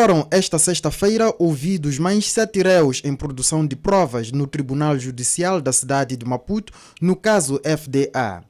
Foram esta sexta-feira ouvidos mais sete réus em produção de provas no Tribunal Judicial da cidade de Maputo, no caso FDA.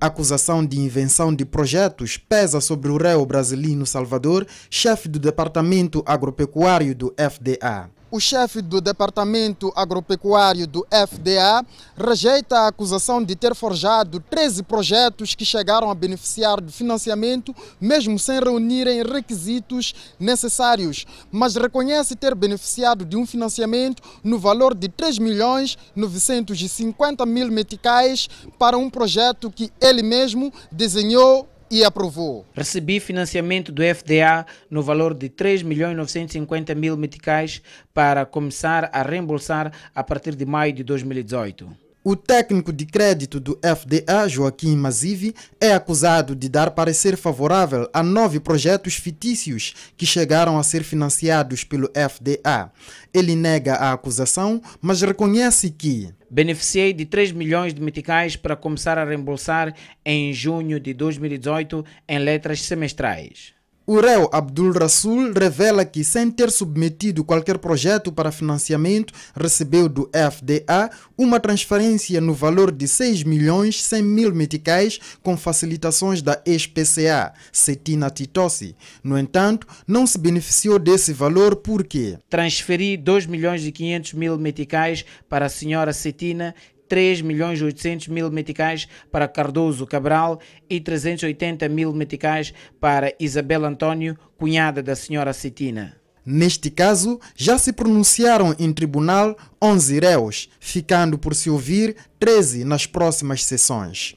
A acusação de invenção de projetos pesa sobre o réu brasileiro Salvador, chefe do Departamento Agropecuário do FDA o chefe do Departamento Agropecuário do FDA rejeita a acusação de ter forjado 13 projetos que chegaram a beneficiar de financiamento, mesmo sem reunirem requisitos necessários, mas reconhece ter beneficiado de um financiamento no valor de 3 milhões 950 mil meticais para um projeto que ele mesmo desenhou e aprovou. Recebi financiamento do FDA no valor de 3.950.000 meticais para começar a reembolsar a partir de maio de 2018. O técnico de crédito do FDA, Joaquim Mazivi, é acusado de dar parecer favorável a nove projetos fictícios que chegaram a ser financiados pelo FDA. Ele nega a acusação, mas reconhece que. Beneficiei de 3 milhões de meticais para começar a reembolsar em junho de 2018 em letras semestrais. O réu Abdul Rasul revela que, sem ter submetido qualquer projeto para financiamento, recebeu do FDA uma transferência no valor de 6 milhões 100 mil meticais com facilitações da ex-PCA, Cetina Titossi. No entanto, não se beneficiou desse valor porque transferi 2 milhões e 500 mil meticais para a senhora Cetina 3 milhões 800 mil meticais para Cardoso Cabral e 380 mil meticais para Isabel António, cunhada da senhora Citina. Neste caso, já se pronunciaram em tribunal 11 réus, ficando por se ouvir 13 nas próximas sessões.